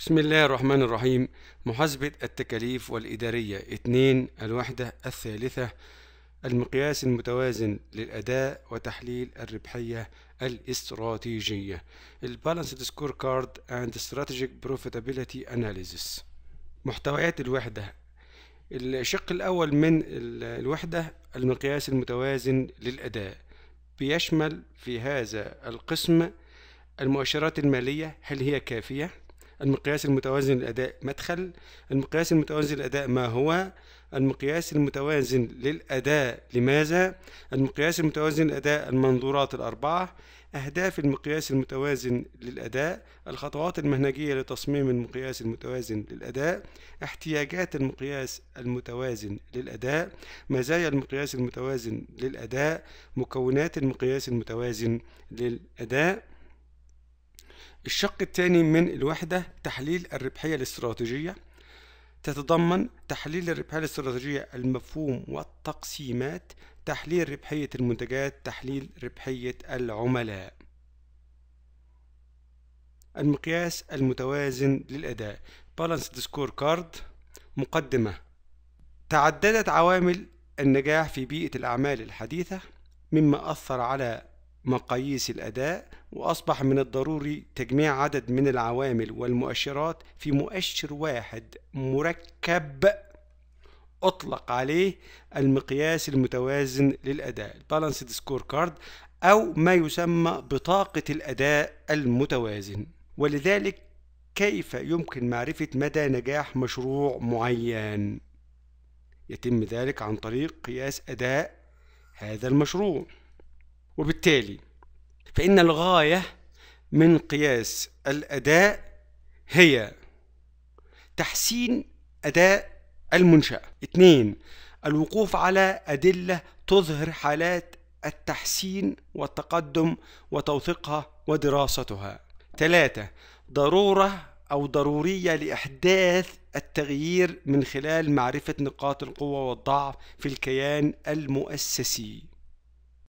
بسم الله الرحمن الرحيم محاسبة التكاليف والإدارية 2 الوحدة الثالثة المقياس المتوازن للأداء وتحليل الربحية الاستراتيجية البالانسد سكور كارد اند استراتيجيك بروفيتابيلتي analysis محتويات الوحدة الشق الأول من الوحدة المقياس المتوازن للأداء بيشمل في هذا القسم المؤشرات المالية هل هي كافية المقياس المتوازن للأداء مدخل المقياس المتوازن للأداء ما هو المقياس المتوازن للأداء لماذا المقياس المتوازن للأداء المنظورات الأربعة أهداف المقياس المتوازن للأداء الخطوات المهنجية لتصميم المقياس المتوازن للأداء احتياجات المقياس المتوازن للأداء مزايا المقياس المتوازن للأداء مكونات المقياس المتوازن للأداء الشق الثاني من الوحدة تحليل الربحية الاستراتيجية تتضمن تحليل الربحية الاستراتيجية المفهوم والتقسيمات تحليل ربحية المنتجات تحليل ربحية العملاء المقياس المتوازن للأداء Balanced سكور كارد مقدمة تعددت عوامل النجاح في بيئة الأعمال الحديثة مما أثر على مقاييس الأداء وأصبح من الضروري تجميع عدد من العوامل والمؤشرات في مؤشر واحد مركب أطلق عليه المقياس المتوازن للأداء Balanced سكور أو ما يسمى بطاقة الأداء المتوازن ولذلك كيف يمكن معرفة مدى نجاح مشروع معين يتم ذلك عن طريق قياس أداء هذا المشروع وبالتالي فإن الغاية من قياس الأداء هي تحسين أداء المنشأة اثنين الوقوف على أدلة تظهر حالات التحسين والتقدم وتوثيقها ودراستها ثلاثة ضرورة أو ضرورية لإحداث التغيير من خلال معرفة نقاط القوة والضعف في الكيان المؤسسي